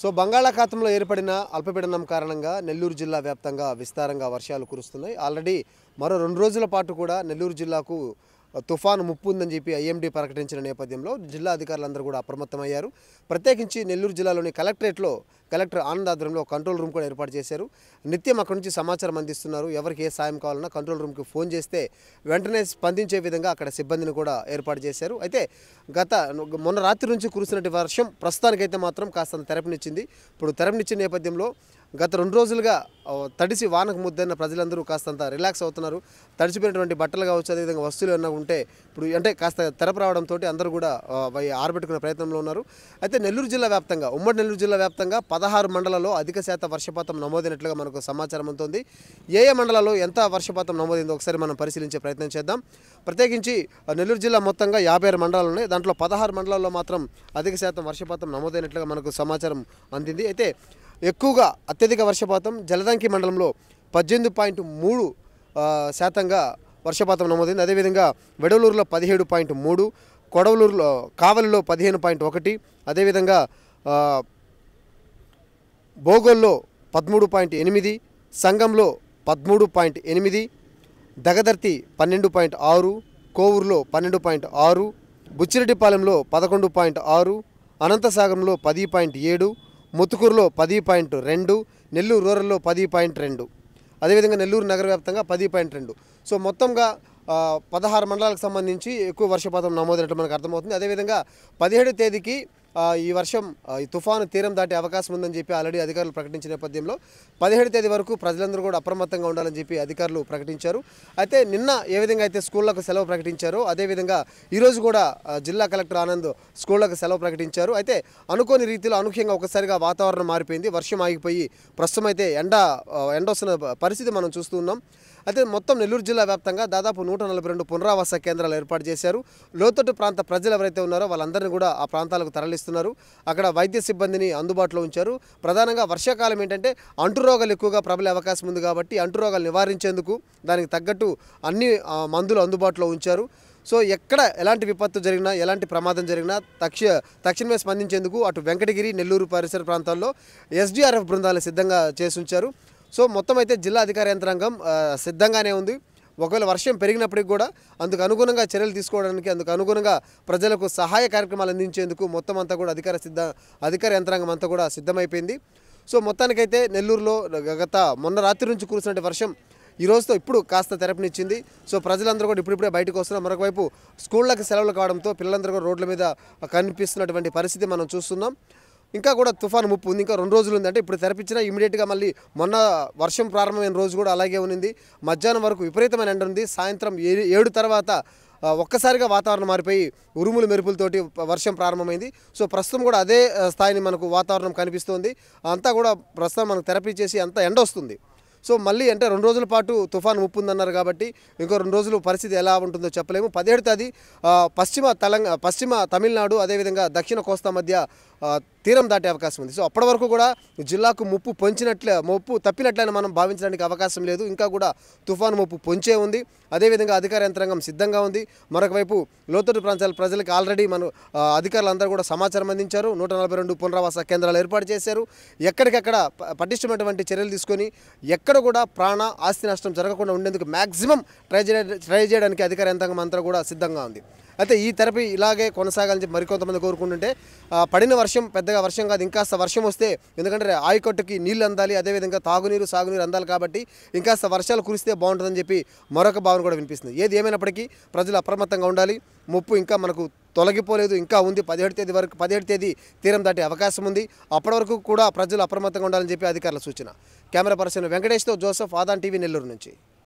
so బంగాళాఖాతంలో ఏర్పడిన అల్పపీడనం కారణంగా నెల్లూరు జిల్లా వ్యాప్తంగా విస్తారంగా వర్షాలు కురుస్తున్నాయి ఆల్రెడీ మరో రెండు రోజుల పాటు కూడా నెల్లూరు జిల్లాకు తుఫాను ముప్పు ఉందని చెప్పి ఐఎండీ ప్రకటించిన నేపథ్యంలో జిల్లా అధికారులందరూ కూడా అప్రమత్తమయ్యారు ప్రత్యేకించి నెల్లూరు జిల్లాలోని కలెక్టరేట్లో కలెక్టర్ ఆనంద్ ఆధ్వర్యంలో కంట్రోల్ రూమ్ కూడా ఏర్పాటు చేశారు నిత్యం అక్కడి నుంచి సమాచారం అందిస్తున్నారు ఎవరికి ఏ సాయం కావాలన్నా కంట్రోల్ రూమ్కి ఫోన్ చేస్తే వెంటనే స్పందించే విధంగా అక్కడ సిబ్బందిని కూడా ఏర్పాటు చేశారు అయితే గత మొన్న రాత్రి నుంచి కురిసినటువంటి వర్షం ప్రస్తుతానికైతే మాత్రం కాస్త తెరపునిచ్చింది ఇప్పుడు తెరపునిచ్చిన నేపథ్యంలో గత రెండు రోజులుగా తడిసి వానకు ముద్దైన ప్రజలందరూ కాస్తంత రిలాక్స్ అవుతున్నారు తడిచిపోయినటువంటి బట్టలు కావచ్చు అదేవిధంగా వస్తువులు ఏమైనా ఉంటే ఇప్పుడు అంటే కాస్త తెరపు రావడంతో అందరూ కూడా ఆరబెట్టుకునే ప్రయత్నంలో ఉన్నారు అయితే నెల్లూరు జిల్లా వ్యాప్తంగా ఉమ్మడి నెల్లూరు జిల్లా వ్యాప్తంగా పదహారు మండలాల్లో అధిక శాతం వర్షపాతం నమోదైనట్లుగా మనకు సమాచారం ఉంటుంది ఏ ఏ మండలాల్లో ఎంత వర్షపాతం నమోదైందో ఒకసారి మనం పరిశీలించే ప్రయత్నం చేద్దాం ప్రత్యేకించి నెల్లూరు జిల్లా మొత్తంగా యాభై ఆరు మండలాలు ఉన్నాయి దాంట్లో పదహారు మండలాల్లో మాత్రం అధిక శాతం వర్షపాతం నమోదైనట్లుగా మనకు సమాచారం అందింది అయితే ఎక్కువగా అత్యధిక వర్షపాతం జలదంకి మండలంలో పద్దెనిమిది పాయింట్ మూడు శాతంగా వర్షపాతం నమోదైంది అదేవిధంగా వెడవలూరులో పదిహేడు పాయింట్ మూడు కొడవలూరులో కావలిలో పదిహేను పాయింట్ ఒకటి అదేవిధంగా భోగోల్లో పదమూడు పాయింట్ ఎనిమిది సంఘంలో పదమూడు పాయింట్ ఎనిమిది దగదర్తి పన్నెండు పాయింట్ ఆరు కోవూరులో పన్నెండు పాయింట్ ఆరు బుచ్చిరెడ్డిపాలెంలో పదకొండు పాయింట్ ఆరు అనంతసాగరంలో పది పాయింట్ ఏడు ముతుకూరులో పది పాయింట్ రెండు నెల్లూరు రూరల్లో పది పాయింట్ రెండు అదేవిధంగా నెల్లూరు నగర వ్యాప్తంగా పది పాయింట్ రెండు సో మొత్తంగా పదహారు మండలాలకు సంబంధించి ఎక్కువ వర్షపాతం నమోదైనట్టు మనకు అర్థమవుతుంది అదేవిధంగా పదిహేడు తేదీకి ఈ వర్షం ఈ తుఫాను తీరం దాటే అవకాశం ఉందని చెప్పి ఆల్రెడీ అధికారులు ప్రకటించిన నేపథ్యంలో పదిహేడు తేదీ వరకు ప్రజలందరూ కూడా అప్రమత్తంగా ఉండాలని చెప్పి అధికారులు ప్రకటించారు అయితే నిన్న ఏ విధంగా అయితే స్కూళ్లకు సెలవు ప్రకటించారో అదేవిధంగా ఈరోజు కూడా జిల్లా కలెక్టర్ ఆనంద్ స్కూళ్లకు సెలవు ప్రకటించారు అయితే అనుకోని రీతిలో అనూహ్యంగా ఒకసారిగా వాతావరణం మారిపోయింది వర్షం ఆగిపోయి ప్రస్తుతం అయితే ఎండ ఎండ వస్తున్న పరిస్థితి మనం చూస్తున్నాం అయితే మొత్తం నెల్లూరు జిల్లా వ్యాప్తంగా దాదాపు నూట పునరావాస కేంద్రాలు ఏర్పాటు చేశారు లోతట్టు ప్రాంత ప్రజలు ఎవరైతే ఉన్నారో వాళ్ళందరినీ కూడా ఆ ప్రాంతాలకు తరలిస్తున్నారు అక్కడ వైద్య సిబ్బందిని అందుబాటులో ఉంచారు ప్రధానంగా వర్షాకాలం ఏంటంటే అంటురోగాలు ఎక్కువగా ప్రబలే అవకాశం ఉంది కాబట్టి అంటురోగాలు నివారించేందుకు దానికి తగ్గట్టు అన్ని మందులు అందుబాటులో ఉంచారు సో ఎక్కడ ఎలాంటి విపత్తు జరిగినా ఎలాంటి ప్రమాదం జరిగినా తక్ష తక్షణమే స్పందించేందుకు అటు వెంకటగిరి నెల్లూరు పరిసర ప్రాంతాల్లో ఎస్డీఆర్ఎఫ్ బృందాలు సిద్ధంగా చేసి ఉంచారు సో మొత్తం అయితే జిల్లా అధికార యంత్రాంగం సిద్ధంగానే ఉంది ఒకవేళ వర్షం పెరిగినప్పటికి కూడా అందుకు అనుగుణంగా చర్యలు తీసుకోవడానికి అందుకు అనుగుణంగా ప్రజలకు సహాయ కార్యక్రమాలు అందించేందుకు మొత్తం అంతా కూడా అధికార సిద్ధ అధికార యంత్రాంగం అంతా కూడా సిద్ధమైపోయింది సో మొత్తానికైతే నెల్లూరులో గత మొన్న రాత్రి నుంచి కురిసినటువంటి వర్షం ఈ రోజుతో ఇప్పుడు కాస్త తెరపునిచ్చింది సో ప్రజలందరూ కూడా ఇప్పుడిప్పుడే బయటకు వస్తున్నారు మరొకవైపు స్కూళ్ళకి సెలవులు కావడంతో పిల్లలందరూ కూడా రోడ్ల మీద కనిపిస్తున్నటువంటి పరిస్థితి మనం చూస్తున్నాం ఇంకా కూడా తుఫాను ముప్పు ఉంది ఇంకా రెండు రోజులు ఉంది అంటే ఇప్పుడు తెరపించినా ఇమీడియట్గా మళ్ళీ మొన్న వర్షం ప్రారంభమైన రోజు కూడా అలాగే ఉంది మధ్యాహ్నం వరకు విపరీతమైన ఎండ ఉంది సాయంత్రం ఏడు తర్వాత ఒక్కసారిగా వాతావరణం మారిపోయి ఉరుములు మెరుపులతోటి వర్షం ప్రారంభమైంది సో ప్రస్తుతం కూడా అదే స్థాయిని మనకు వాతావరణం కనిపిస్తోంది అంతా కూడా ప్రస్తుతం మనకు తెరపించేసి చేసి అంతా ఎండ వస్తుంది సో మళ్ళీ అంటే రెండు రోజుల పాటు తుఫాను ముప్పు ఉందన్నారు కాబట్టి ఇంకో రెండు రోజులు పరిస్థితి ఎలా ఉంటుందో చెప్పలేము పదిహేడు తేదీ పశ్చిమ తెలంగాణ పశ్చిమ తమిళనాడు అదేవిధంగా దక్షిణ కోస్తా మధ్య తీరం దాటే అవకాశం ఉంది సో అప్పటి వరకు కూడా జిల్లాకు ముప్పు పొంచినట్లే ముప్పు తప్పినట్లయినా మనం భావించడానికి అవకాశం లేదు ఇంకా కూడా తుఫాను ముప్పు పొంచే ఉంది అదేవిధంగా అధికార యంత్రాంగం సిద్ధంగా ఉంది మరొకవైపు లోతట్టు ప్రాంతాల ప్రజలకు ఆల్రెడీ మన అధికారులందరూ కూడా సమాచారం అందించారు నూట పునరావాస కేంద్రాలు ఏర్పాటు చేశారు ఎక్కడికక్కడ పటిష్టమైనటువంటి చర్యలు తీసుకొని ఎక్కడ ఎక్కడ కూడా ప్రాణ ఆస్తి నష్టం జరగకుండా ఉండేందుకు మ్యాక్సిమం ట్రై ట్రై చేయడానికి అధికార యంత్రాంగం అంతా కూడా సిద్ధంగా ఉంది అయితే ఈ థెరపీ ఇలాగే కొనసాగాలని చెప్పి మరికొంతమంది కోరుకుంటుంటే పడిన వర్షం పెద్దగా వర్షం కాదు ఇంకాస్త వర్షం వస్తే ఎందుకంటే ఆయకట్టుకి నీళ్ళు అందాలి అదేవిధంగా తాగునీరు సాగునీరు అందాలి కాబట్టి ఇంకాస్త వర్షాలు కురిస్తే బాగుంటుందని చెప్పి మరొక భావన కూడా వినిపిస్తుంది ఏది ఏమైనప్పటికీ ప్రజలు అప్రమత్తంగా ఉండాలి ముప్పు ఇంకా మనకు తొలగిపోలేదు ఇంకా ఉంది పదిహేడు తేదీ వరకు పదిహేడు తేదీ తీరం దాటే అవకాశం ఉంది అప్పటి వరకు కూడా ప్రజలు అప్రమత్తంగా ఉండాలని చెప్పి అధికారుల సూచన కెమెరా పర్సన్ వెంకటేష్తో జోసఫ్ ఆదాన్ టీవీ నెల్లూరు నుంచి